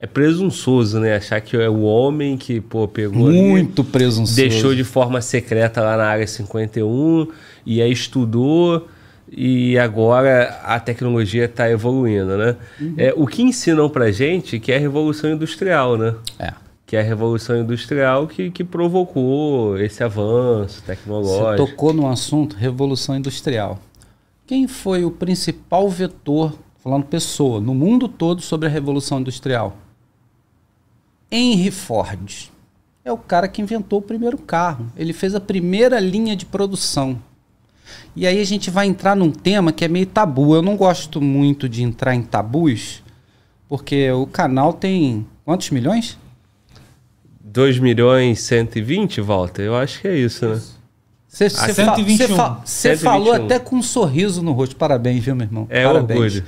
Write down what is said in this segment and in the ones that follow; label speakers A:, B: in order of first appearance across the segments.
A: é presunçoso, né? Achar que é o homem que, pô, pegou. Muito ali, presunçoso. Deixou de forma secreta lá na área 51 e aí estudou e agora a tecnologia está evoluindo, né? Uhum. É, o que ensinam para gente que é a Revolução Industrial, né? É. Que é a Revolução Industrial que, que provocou esse avanço tecnológico. Você
B: tocou no assunto Revolução Industrial. Quem foi o principal vetor, falando pessoa, no mundo todo sobre a Revolução Industrial? Henry Ford é o cara que inventou o primeiro carro. Ele fez a primeira linha de produção. E aí a gente vai entrar num tema que é meio tabu. Eu não gosto muito de entrar em tabus, porque o canal tem quantos milhões?
A: 2 milhões 120, Walter? Eu acho que é isso, né? Você ah, fa fa falou até
B: com um sorriso no rosto. Parabéns, viu, meu irmão? É Parabéns. orgulho.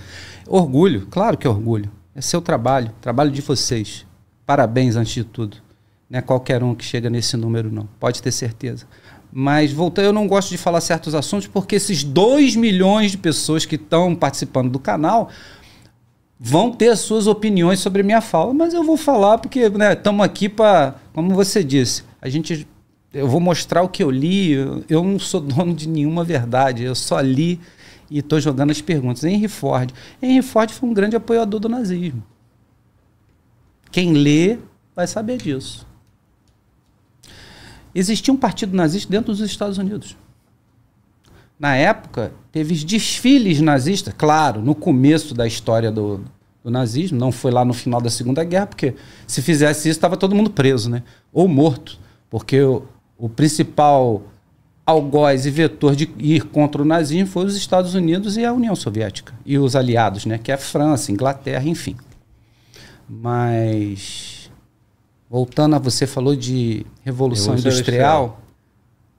B: Orgulho, claro que é orgulho. É seu trabalho, trabalho de vocês parabéns antes de tudo. Não é qualquer um que chega nesse número, não. Pode ter certeza. Mas voltando, eu não gosto de falar certos assuntos porque esses 2 milhões de pessoas que estão participando do canal vão ter as suas opiniões sobre minha fala, mas eu vou falar porque estamos né, aqui para, como você disse, a gente eu vou mostrar o que eu li, eu, eu não sou dono de nenhuma verdade, eu só li e estou jogando as perguntas. Henry Ford. Henry Ford foi um grande apoiador do nazismo. Quem lê vai saber disso. Existia um partido nazista dentro dos Estados Unidos. Na época, teve desfiles nazistas, claro, no começo da história do, do nazismo, não foi lá no final da Segunda Guerra, porque se fizesse isso, estava todo mundo preso, né? Ou morto, porque o, o principal algoz e vetor de ir contra o nazismo foi os Estados Unidos e a União Soviética e os aliados, né, que é a França, Inglaterra, enfim. Mas voltando a você falou de revolução, revolução industrial, industrial,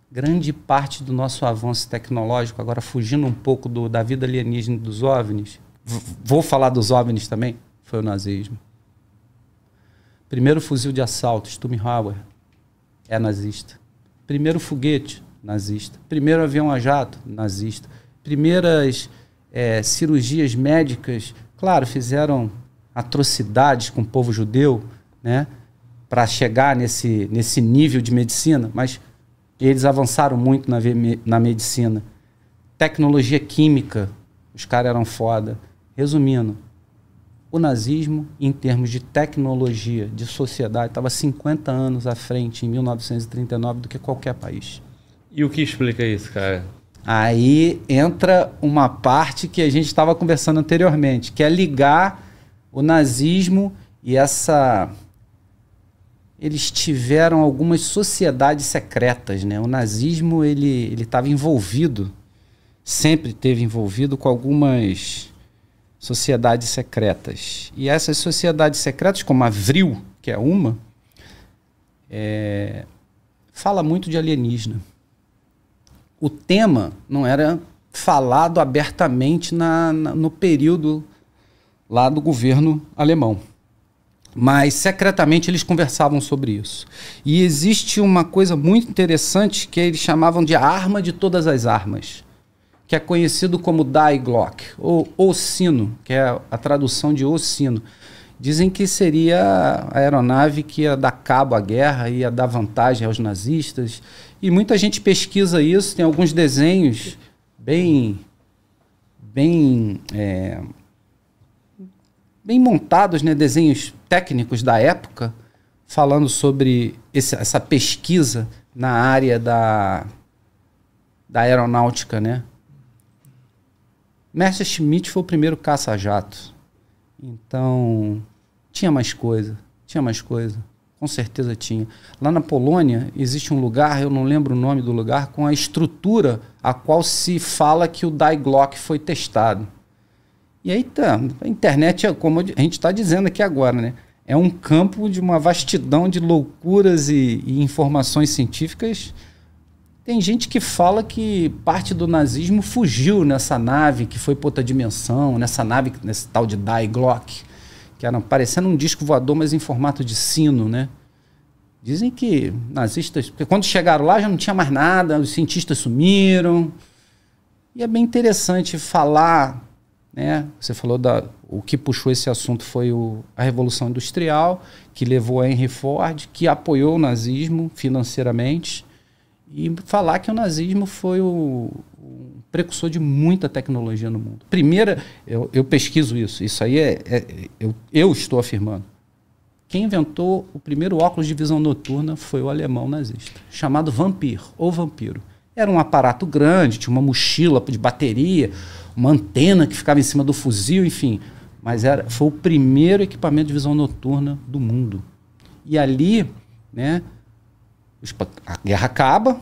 B: grande parte do nosso avanço tecnológico, agora fugindo um pouco do, da vida alienígena dos OVNIs, vou falar dos OVNIs também, foi o nazismo. Primeiro fuzil de assalto, Sturmhauer, é nazista. Primeiro foguete, nazista. Primeiro avião a jato, nazista. Primeiras é, cirurgias médicas, claro, fizeram atrocidades com o povo judeu, né? Para chegar nesse, nesse nível de medicina, mas eles avançaram muito na, na medicina. Tecnologia química, os caras eram foda. Resumindo, o nazismo, em termos de tecnologia, de sociedade, estava 50 anos à frente em 1939 do que qualquer país. E o que explica isso, cara? Aí entra uma parte que a gente estava conversando anteriormente, que é ligar o nazismo e essa eles tiveram algumas sociedades secretas, né? O nazismo ele ele estava envolvido, sempre teve envolvido com algumas sociedades secretas. E essas sociedades secretas, como a Vril, que é uma, é, fala muito de alienígena. O tema não era falado abertamente na, na no período lá do governo alemão. Mas secretamente eles conversavam sobre isso. E existe uma coisa muito interessante que eles chamavam de arma de todas as armas, que é conhecido como Die Glock, ou o sino, que é a tradução de o sino. Dizem que seria a aeronave que ia dar cabo à guerra, ia dar vantagem aos nazistas. E muita gente pesquisa isso, tem alguns desenhos bem, bem é, bem montados, né, desenhos técnicos da época, falando sobre esse, essa pesquisa na área da, da aeronáutica, né? Mestre Schmidt foi o primeiro caça-jato. Então, tinha mais coisa, tinha mais coisa. Com certeza tinha. Lá na Polônia existe um lugar, eu não lembro o nome do lugar, com a estrutura a qual se fala que o Die Glock foi testado. E aí tá, a internet é como a gente está dizendo aqui agora, né? É um campo de uma vastidão de loucuras e, e informações científicas. Tem gente que fala que parte do nazismo fugiu nessa nave que foi para outra dimensão, nessa nave, nesse tal de Die Glock, que era parecendo um disco voador, mas em formato de sino, né? Dizem que nazistas, quando chegaram lá já não tinha mais nada, os cientistas sumiram. E é bem interessante falar né? Você falou da o que puxou esse assunto foi o, a revolução industrial que levou a Henry Ford, que apoiou o nazismo financeiramente e falar que o nazismo foi o, o precursor de muita tecnologia no mundo. Primeira, eu, eu pesquiso isso. Isso aí é, é eu, eu estou afirmando. Quem inventou o primeiro óculos de visão noturna foi o alemão nazista, chamado Vampir ou Vampiro. Era um aparato grande, tinha uma mochila de bateria uma antena que ficava em cima do fuzil, enfim. Mas era, foi o primeiro equipamento de visão noturna do mundo. E ali, né, a guerra acaba,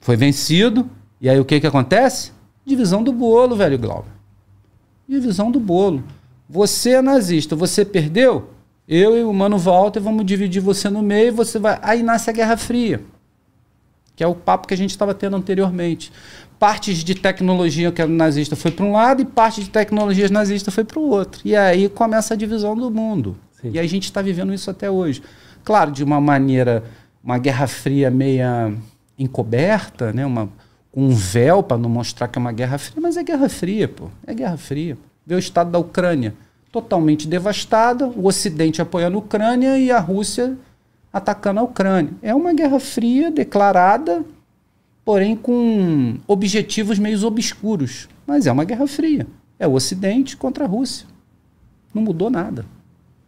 B: foi vencido, e aí o que que acontece? Divisão do bolo, velho Glauber. Divisão do bolo. Você é nazista, você perdeu? Eu e o Mano Walter vamos dividir você no meio, você vai. Aí nasce a Guerra Fria que é o papo que a gente estava tendo anteriormente. Partes de tecnologia que era nazista foi para um lado e parte de tecnologias nazista foi para o outro. E aí começa a divisão do mundo. Sim. E a gente está vivendo isso até hoje. Claro, de uma maneira, uma guerra fria meia encoberta, né? uma, um véu para não mostrar que é uma guerra fria, mas é guerra fria, pô. É guerra fria. Vê o estado da Ucrânia totalmente devastada, o Ocidente apoiando a Ucrânia e a Rússia atacando a Ucrânia. É uma guerra fria declarada, porém com objetivos meio obscuros. Mas é uma guerra fria. É o Ocidente contra a Rússia. Não mudou nada.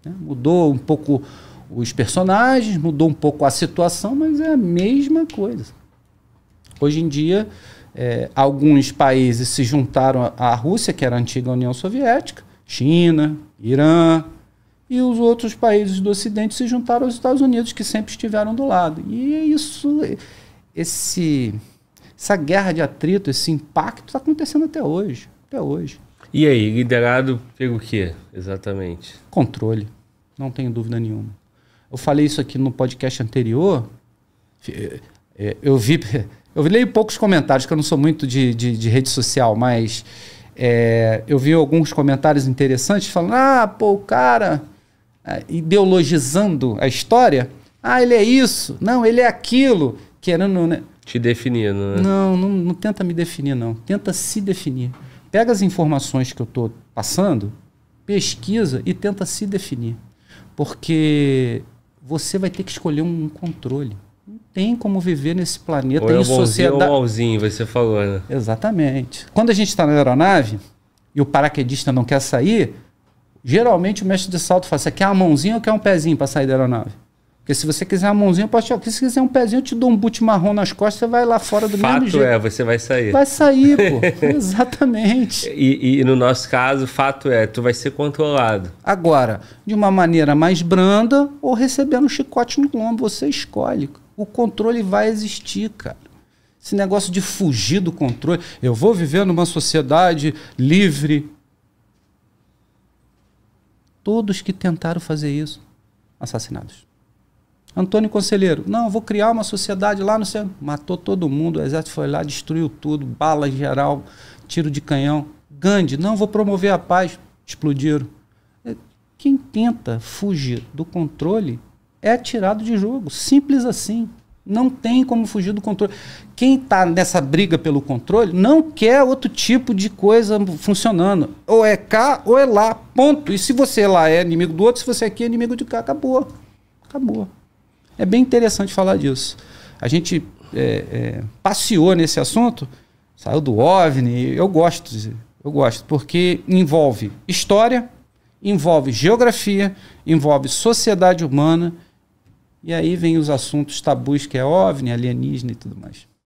B: Né? Mudou um pouco os personagens, mudou um pouco a situação, mas é a mesma coisa. Hoje em dia, é, alguns países se juntaram à Rússia, que era a antiga União Soviética, China, Irã, e os outros países do Ocidente se juntaram aos Estados Unidos, que sempre estiveram do lado. E é isso, é, esse, essa guerra de atrito, esse impacto está acontecendo até hoje,
A: até hoje. E aí, liderado pelo quê, exatamente?
B: Controle, não tenho dúvida nenhuma. Eu falei isso aqui no podcast anterior. É, eu vi, eu leio poucos comentários, que eu não sou muito de, de, de rede social, mas é, eu vi alguns comentários interessantes falando: ah, pô, o cara ah, ideologizando a história. Ah, ele é isso, não, ele é aquilo, querendo.
A: Né? Te definir, né?
B: Não, não, não tenta me definir, não. Tenta se definir. Pega as informações que eu estou passando, pesquisa e tenta se definir. Porque você vai ter que escolher um controle. Não tem como viver nesse planeta ou é em sociedade. Ou
A: malzinho, você falou, né?
B: Exatamente. Quando a gente está na aeronave e o paraquedista não quer sair, Geralmente o mestre de salto fala: você quer uma mãozinha ou quer um pezinho para sair da aeronave? Porque se você quiser uma mãozinha, eu posso te Se quiser um pezinho, eu te dou um boot marrom nas costas, você vai lá fora do fato mesmo jeito. Fato é,
A: você vai sair. Vai sair, pô.
B: Exatamente.
A: E, e, no nosso caso, fato é, tu vai ser controlado.
B: Agora, de uma maneira mais branda ou recebendo um chicote no lombo, você escolhe. O controle vai existir, cara. Esse negócio de fugir do controle. Eu vou viver numa sociedade livre, Todos que tentaram fazer isso, assassinados. Antônio Conselheiro, não, vou criar uma sociedade lá no centro. Matou todo mundo, o exército foi lá, destruiu tudo, bala geral, tiro de canhão. Gandhi, não, vou promover a paz. Explodiram. É, quem tenta fugir do controle é tirado de jogo, simples assim. Não tem como fugir do controle. Quem está nessa briga pelo controle não quer outro tipo de coisa funcionando. Ou é cá ou é lá. Ponto. E se você lá é inimigo do outro, se você aqui é inimigo de cá, acabou. Acabou. É bem interessante falar disso. A gente é, é, passeou nesse assunto, saiu do OVNI. Eu gosto, eu gosto, porque envolve história, envolve geografia, envolve sociedade humana e aí vem os assuntos tabus que é OVNI, alienígena e tudo mais.